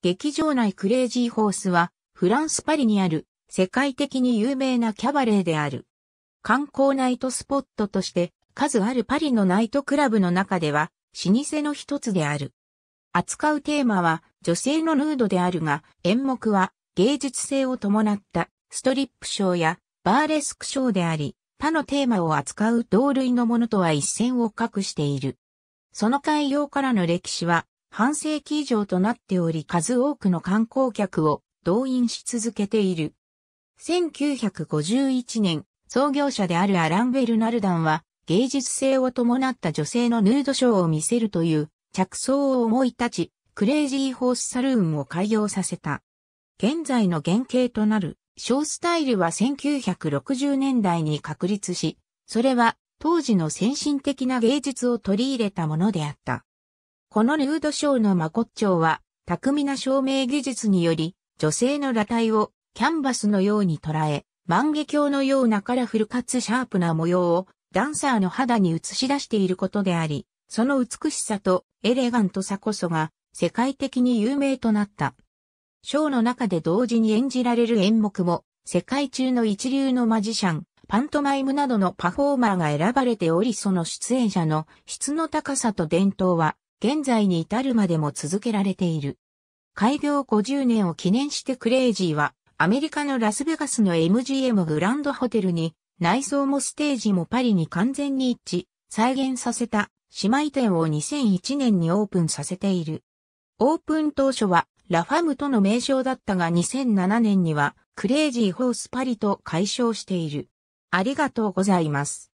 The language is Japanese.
劇場内クレイジーホースは、フランス・パリにある、世界的に有名なキャバレーである。観光ナイトスポットとして、数あるパリのナイトクラブの中では、老舗の一つである。扱うテーマは、女性のヌードであるが、演目は、芸術性を伴った、ストリップショーや、バーレスクショーであり、他のテーマを扱う同類のものとは一線を画している。その開業からの歴史は、半世紀以上となっており数多くの観光客を動員し続けている。1951年、創業者であるアラン・ベルナルダンは、芸術性を伴った女性のヌードショーを見せるという着想を思い立ち、クレイジーホースサルーンを開業させた。現在の原型となるショースタイルは1960年代に確立し、それは当時の先進的な芸術を取り入れたものであった。このルード賞のマコッチョウは、巧みな照明技術により、女性の裸体をキャンバスのように捉え、万華鏡のようなカラフルかつシャープな模様をダンサーの肌に映し出していることであり、その美しさとエレガントさこそが世界的に有名となった。ショーの中で同時に演じられる演目も、世界中の一流のマジシャン、パントマイムなどのパフォーマーが選ばれておりその出演者の質の高さと伝統は現在に至るまでも続けられている。開業50年を記念してクレイジーは、アメリカのラスベガスの MGM グランドホテルに、内装もステージもパリに完全に一致、再現させた姉妹店を2001年にオープンさせている。オープン当初は、ラファムとの名称だったが2007年には、クレイジーホースパリと解消している。ありがとうございます。